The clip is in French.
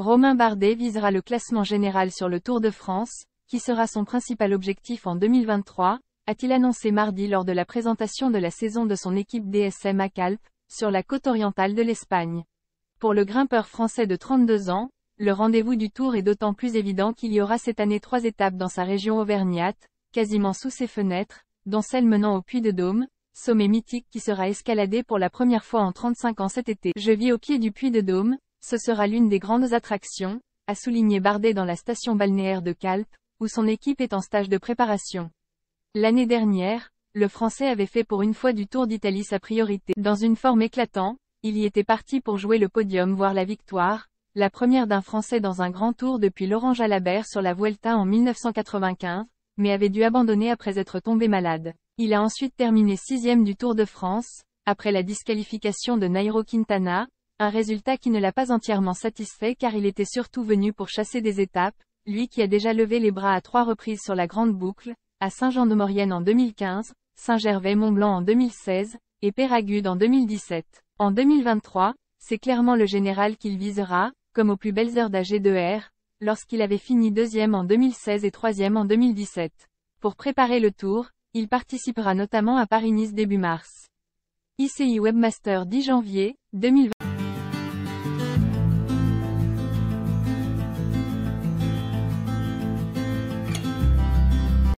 Romain Bardet visera le classement général sur le Tour de France, qui sera son principal objectif en 2023, a-t-il annoncé mardi lors de la présentation de la saison de son équipe DSM à Calpe, sur la côte orientale de l'Espagne. Pour le grimpeur français de 32 ans, le rendez-vous du Tour est d'autant plus évident qu'il y aura cette année trois étapes dans sa région auvergnate, quasiment sous ses fenêtres, dont celle menant au Puy de Dôme, sommet mythique qui sera escaladé pour la première fois en 35 ans cet été. Je vis au pied du Puy de Dôme, ce sera l'une des grandes attractions, a souligné Bardet dans la station balnéaire de Calpe, où son équipe est en stage de préparation. L'année dernière, le Français avait fait pour une fois du Tour d'Italie sa priorité. Dans une forme éclatante, il y était parti pour jouer le podium voire la victoire, la première d'un Français dans un grand tour depuis Laurent Jalabert sur la Vuelta en 1995, mais avait dû abandonner après être tombé malade. Il a ensuite terminé sixième du Tour de France, après la disqualification de Nairo Quintana, un résultat qui ne l'a pas entièrement satisfait car il était surtout venu pour chasser des étapes, lui qui a déjà levé les bras à trois reprises sur la grande boucle, à Saint-Jean-de-Maurienne en 2015, Saint-Gervais-Mont-Blanc en 2016, et Péragude en 2017. En 2023, c'est clairement le général qu'il visera, comme aux plus belles heures d'AG2R, lorsqu'il avait fini deuxième en 2016 et troisième en 2017. Pour préparer le tour, il participera notamment à Paris-Nice début mars. ICI Webmaster 10 janvier 2020.